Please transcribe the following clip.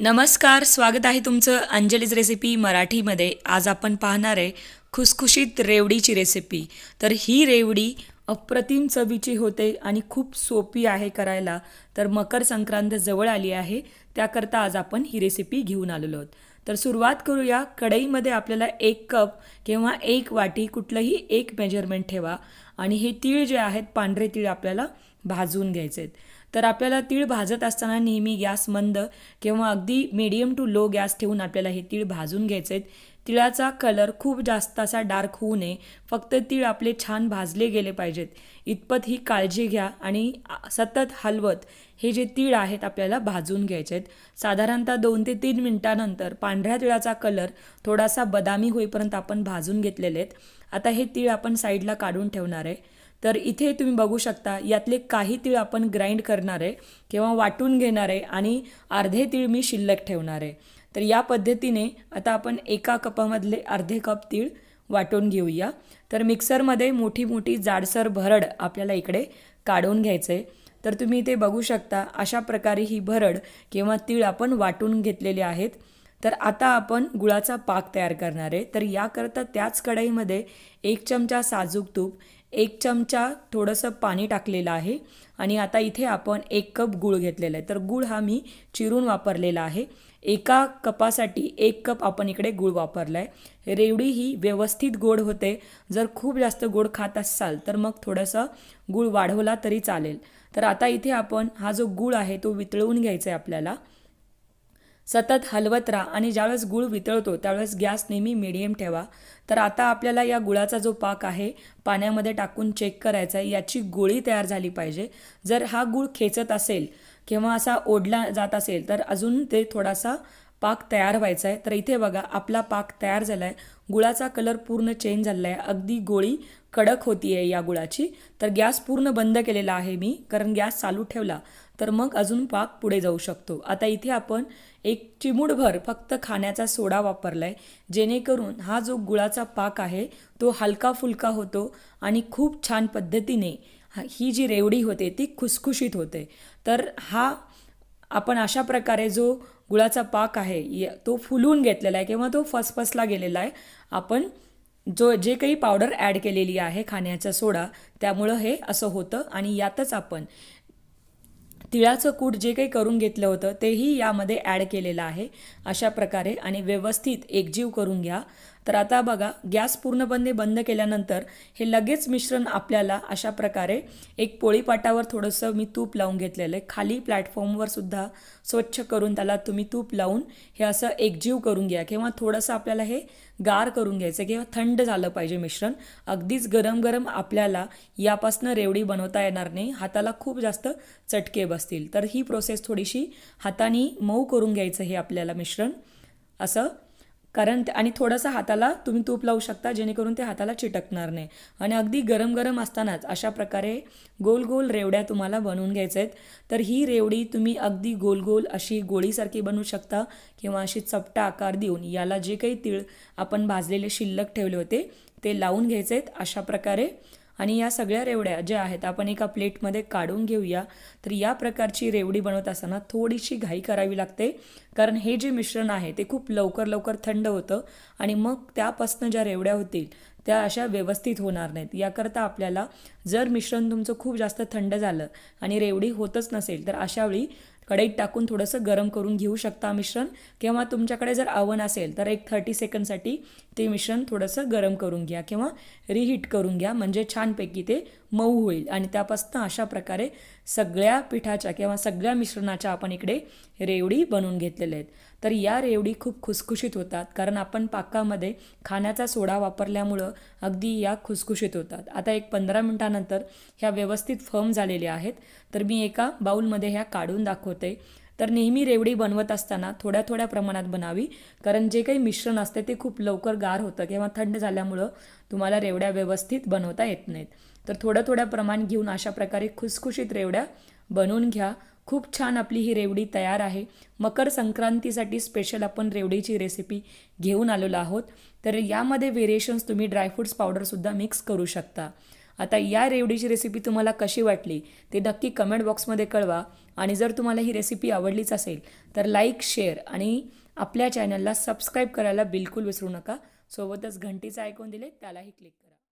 नमस्कार स्वागत आहे तुमचं अंजलीज रेसिपी मराठीमध्ये आज आपण पाहणार आहे खुसखुशीत रेवडीची रेसिपी तर ही रेवडी अप्रतिम चवीची होते आणि खूप सोपी आहे करायला तर मकर संक्रांत जवळ आली आहे त्याकरता आज आपण ही रेसिपी घेऊन आलेलो आहोत तर सुरुवात करूया कढईमध्ये आपल्याला एक कप किंवा एक वाटी कुठलंही एक मेजरमेंट ठेवा आणि हे तीळ जे आहेत पांढरे तीळ आपल्याला भाजून घ्यायचे आहेत तर आपल्याला तीळ भाजत असताना नेहमी गॅस मंद किंवा अगदी मीडियम टू लो गॅस ठेवून आपल्याला हे तीळ भाजून घ्यायचे आहेत तिळाचा कलर खूप जास्त असा डार्क होऊ नये फक्त तीळ आपले छान भाजले गेले पाहिजेत इतपत ही काळजी घ्या आणि सतत हलवत हे जे तीळ आहेत आपल्याला भाजून घ्यायचे आहेत साधारणतः दोन ते तीन मिनटानंतर पांढऱ्या तिळाचा कलर थोडासा बदामी होईपर्यंत आपण भाजून घेतलेले आहेत आता हे तीळ आपण साईडला काढून ठेवणार आहे तर इथे तुम्ही बघू शकता यातले काही तीळ आपण ग्राइंड करणार आहे किंवा वाटून घेणार आहे आणि अर्धे तीळ मी शिल्लक ठेवणार आहे तर या पद्धतीने आता आपण एका कपामधले अर्धे कप तीळ वाटून घेऊया तर मिक्सरमध्ये मोठी मोठी जाडसर भरड आपल्याला इकडे काढून घ्यायचं आहे तर तुम्ही इथे बघू शकता अशा प्रकारे ही भरड किंवा तीळ आपण वाटून घेतलेले आहेत तर आता आपण गुळाचा पाक तयार करणार आहे तर याकरता त्याच कढईमध्ये एक चमचा साजूक तूप एक चमचा थोडंसं पाणी टाकलेलं आहे आणि आता इथे आपण एक कप गूळ घेतलेला आहे तर गूळ हा मी चिरून वापरलेला आहे एका कपासाठी एक कप आपण इकडे गूळ वापरला आहे रेवडी ही व्यवस्थित गोड होते जर खूप जास्त गोड खात असाल तर मग थोडंसं गूळ वाढवला तरी चालेल तर आता इथे आपण हा जो गूळ आहे तो वितळवून घ्यायचा आहे आपल्याला सतत हलवत राहा आणि ज्यावेळेस गुळ वितळतो त्यावेळेस गॅस नेहमी मिडियम ठेवा तर आता आपल्याला या गुळाचा जो पाक आहे पाण्यामध्ये टाकून चेक करायचा आहे याची गोळी तयार झाली पाहिजे जर हा गुळ खेचत असेल किंवा असा ओढला जात असेल तर अजून ते थोडासा पाक तयार व्हायचा आहे तर इथे बघा आपला पाक तयार झाला आहे गुळाचा कलर पूर्ण चेंज झाला आहे अगदी गोळी कडक होती आहे या गुळाची तर गॅस पूर्ण बंद केलेला आहे मी कारण गॅस चालू ठेवला तर मग अजून पाक पुढे जाऊ शकतो आता इथे आपण एक चिमूडभर फक्त खाण्याचा सोडा वापरला आहे जेणेकरून हा जो गुळाचा पाक आहे तो हलका फुलका होतो आणि खूप छान पद्धतीने ही जी रेवडी होते ती खुसखुशीत होते तर हा आपण अशा प्रकारे जो गुळाचा पाक आहे तो फुलून घेतलेला आहे किंवा तो फसफसला गेलेला आहे आपण जो जे काही पावडर ॲड केलेली आहे खाण्याचा सोडा त्यामुळं हे असं होतं आणि यातच आपण तिळाचं कूट जे काही करून घेतलं होतं तेही यामध्ये ॲड केलेलं आहे अशा प्रकारे आणि व्यवस्थित एकजीव करून घ्या तर आता बघा गॅस पूर्णपणे बंद केल्यानंतर हे लगेच मिश्रण आपल्याला अशा प्रकारे एक पोळीपाटावर थोडंसं मी तूप लावून घेतलेलं आहे खाली प्लॅटफॉर्मवर सुद्धा स्वच्छ करून त्याला तुम्ही तूप लावून हे असं एकजीव करून घ्या किंवा थोडंसं आपल्याला हे गार करून घ्यायचं किंवा थंड झालं पाहिजे मिश्रण अगदीच गरम गरम आपल्याला यापासनं रेवडी बनवता येणार नाही हाताला खूप जास्त चटके बसतील तर ही प्रोसेस थोडीशी हाताने मऊ करून घ्यायचं हे आपल्याला मिश्रण असं कारण आणि थोडंसं हाताला तुम्ही तूप लावू शकता जेणेकरून ते हाताला चिटकणार नाही आणि अगदी गरम गरम असतानाच अशा प्रकारे गोल गोल रेवड्या तुम्हाला बनवून घ्यायच्या आहेत तर ही रेवडी तुम्ही अगदी गोल गोल अशी गोळीसारखी बनवू शकता किंवा अशी चपटा आकार देऊन याला जे काही तीळ आपण भाजलेले शिल्लक ठेवले होते ते लावून घ्यायचे आहेत अशा प्रकारे आणि या सगळ्या रेवड्या ज्या आहेत आपण एका प्लेटमध्ये काढून घेऊया तर या प्रकारची रेवडी बनवत असताना थोडीशी घाई करावी लागते कारण हे जे मिश्रण आहे ते खूप लवकर लवकर थंड होतं आणि मग त्यापासनं ज्या रेवड्या होतील त्या अशा व्यवस्थित होणार नाहीत याकरता आपल्याला जर मिश्रण तुमचं खूप जास्त थंड झालं आणि रेवडी होतच नसेल तर अशावेळी कढईत टाकून थोडंसं गरम करून घेऊ शकता मिश्रण किंवा तुमच्याकडे जर आवन असेल तर एक थर्टी सेकंडसाठी ते मिश्रण थोडंसं गरम करून घ्या किंवा रिहीट करून घ्या म्हणजे छानपैकी ते मऊ होईल आणि त्यापासून अशा प्रकारे सगळ्या पिठाच्या किंवा सगळ्या मिश्रणाच्या आपण इकडे रेवडी बनवून घेतलेल्या आहेत तर या रेवडी खूप खुसखुशीत होतात कारण आपण पाकामध्ये खाण्याचा सोडा वापरल्यामुळं अगदी या खुसखुशीत होतात आता एक पंधरा मिनटानंतर ह्या व्यवस्थित फर्म झालेल्या आहेत तर मी एका बाऊलमध्ये ह्या काढून दाखवते तर नेहमी रेवडी बनवत असताना थोड्या थोड्या प्रमाणात बनावी कारण जे काही मिश्रण असते ते खूप लवकर गार होतं किंवा थंड झाल्यामुळं तुम्हाला रेवड्या व्यवस्थित बनवता येत नाहीत तर थोड्या थोड्या प्रमाण घेऊन अशा प्रकारे खुसखुशीत रेवड्या बनवून घ्या खूप छान आपली ही रेवडी तयार आहे मकर संक्रांतीसाठी स्पेशल आपण रेवडीची रेसिपी घेऊन आलेलो आहोत तर यामध्ये व्हेरिएशन्स तुम्ही ड्रायफ्रूट्स पावडरसुद्धा मिक्स करू शकता आता या रेवडीची रेसिपी तुम्हाला कशी वाटली ते नक्की कमेंट बॉक्समध्ये कळवा आणि जर तुम्हाला ही रेसिपी आवडलीच असेल तर लाईक शेअर आणि आपल्या चॅनलला सबस्क्राईब करायला बिलकुल विसरू नका सोबतच घंटीचं ऐकून दिले त्यालाही क्लिक करा